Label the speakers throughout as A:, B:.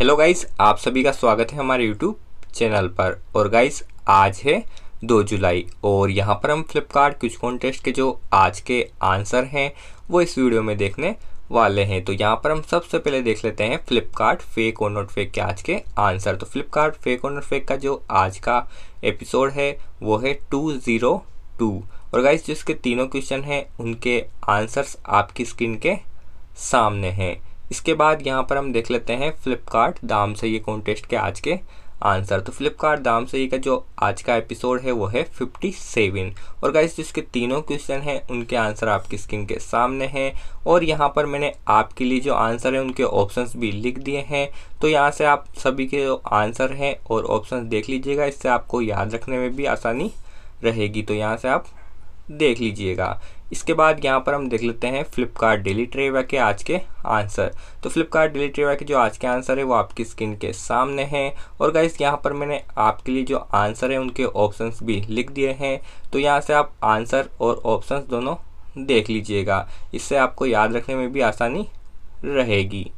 A: hello guys आप सभी का स्वागत है हमारे यूट्यूब चैनल पर और गाइस आज है दो जुलाई और यहाँ पर हम फ्लिपकार्ट क्विज कॉन्टेस्ट के जो आज के आंसर हैं वो इस वीडियो में देखने वाले हैं तो यहाँ पर हम सबसे पहले देख लेते हैं फ्लिपकार्ट फेक और नोट फेक के आज के आंसर तो फ्लिपकार्ट फेक और नोट फेक का जो आज का एपिसोड है वो है टू ज़ीरो टू और गाइस जिसके तीनों क्वेश्चन हैं उनके आंसर्स आपकी स्क्रीन के सामने हैं इसके बाद यहाँ पर हम देख लेते हैं फ्लिपकार्ट दाम से ये कॉन्टेस्ट के आज के आंसर तो फ्लिपकार्ट दाम से का जो आज का एपिसोड है वो है फिफ्टी सेवन और गाइस जिसके तीनों क्वेश्चन हैं उनके आंसर आपकी स्क्रीन के सामने हैं और यहाँ पर मैंने आपके लिए जो आंसर है उनके ऑप्शंस भी लिख दिए हैं तो यहाँ से आप सभी के जो आंसर हैं और ऑप्शंस देख लीजिएगा इससे आपको याद रखने में भी आसानी रहेगी तो यहाँ से आप देख लीजिएगा इसके बाद यहाँ पर हम देख लेते हैं फ्लिपकार्ट डेली ट्रेवा के आज के आंसर तो फ्लिपकार्ट डेली ट्रेवा के जो आज के आंसर है वो आपकी स्क्रीन के सामने हैं और गाइस यहाँ पर मैंने आपके लिए जो आंसर है उनके ऑप्शंस भी लिख दिए हैं तो यहाँ से आप आंसर और ऑप्शंस दोनों देख लीजिएगा इससे आपको याद रखने में भी आसानी रहेगी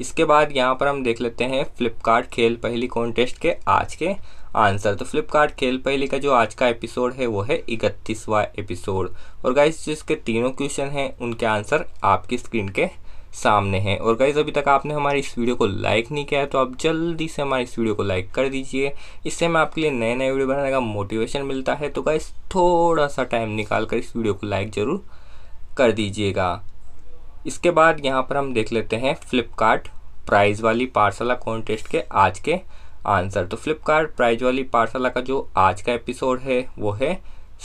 A: इसके बाद यहाँ पर हम देख लेते हैं फ्लिपकार्ट खेल पहली कॉन्टेस्ट के आज के आंसर तो फ्लिपकार्ट खेल पहले का जो आज का एपिसोड है वो है इकतीसवा एपिसोड और गाइज जिसके तीनों क्वेश्चन हैं उनके आंसर आपकी स्क्रीन के सामने हैं और गाइज अभी तक आपने हमारी इस वीडियो को लाइक नहीं किया है तो आप जल्दी से हमारी इस वीडियो को लाइक कर दीजिए इससे मैं आपके लिए नए नए वीडियो बनाने का मोटिवेशन मिलता है तो गाइज थोड़ा सा टाइम निकाल कर इस वीडियो को लाइक ज़रूर कर दीजिएगा इसके बाद यहाँ पर हम देख लेते हैं फ्लिपकार्ट प्राइज़ वाली पार्सल कॉन्टेस्ट के आज के आंसर तो फ्लिपकार्ट प्राइज वाली पार्सला का जो आज का एपिसोड है वो है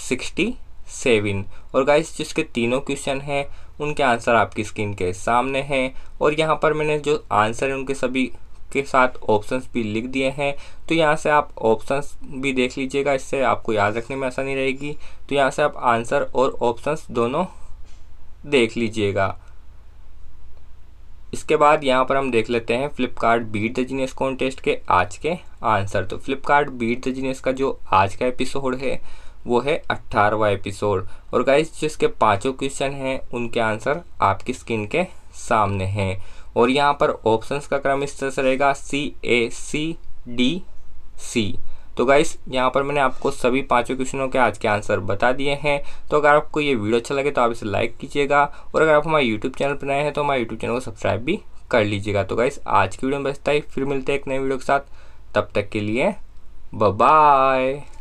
A: सिक्सटी सेवन और गाइस जिसके तीनों क्वेश्चन हैं उनके आंसर आपकी स्क्रीन के सामने हैं और यहाँ पर मैंने जो आंसर है उनके सभी के साथ ऑप्शंस भी लिख दिए हैं तो यहाँ से आप ऑप्शंस भी देख लीजिएगा इससे आपको याद रखने में आसानी रहेगी तो यहाँ से आप आंसर और ऑप्शंस दोनों देख लीजिएगा इसके बाद यहाँ पर हम देख लेते हैं Flipkart beat the genius contest के आज के आंसर तो फ्लिपकार्ट बीट द जीनियस का जो आज का एपिसोड है वो है अट्ठारहवा एपिसोड और गाइस जिसके पांचों क्वेश्चन हैं उनके आंसर आपकी स्क्रीन के सामने हैं और यहाँ पर ऑप्शंस का क्रम इस तरह से रहेगा सी ए सी डी सी तो गाइस यहाँ पर मैंने आपको सभी पाँचों क्वेश्चनों के आज के आंसर बता दिए हैं तो अगर आपको ये वीडियो अच्छा लगे तो आप इसे लाइक कीजिएगा और अगर आप हमारे यूट्यूब चैनल पर नए हैं तो हमारे यूट्यूब चैनल को सब्सक्राइब भी कर लीजिएगा तो गाइस आज की वीडियो में बचता ही फिर मिलते हैं एक नए वीडियो के साथ तब तक के लिए बाय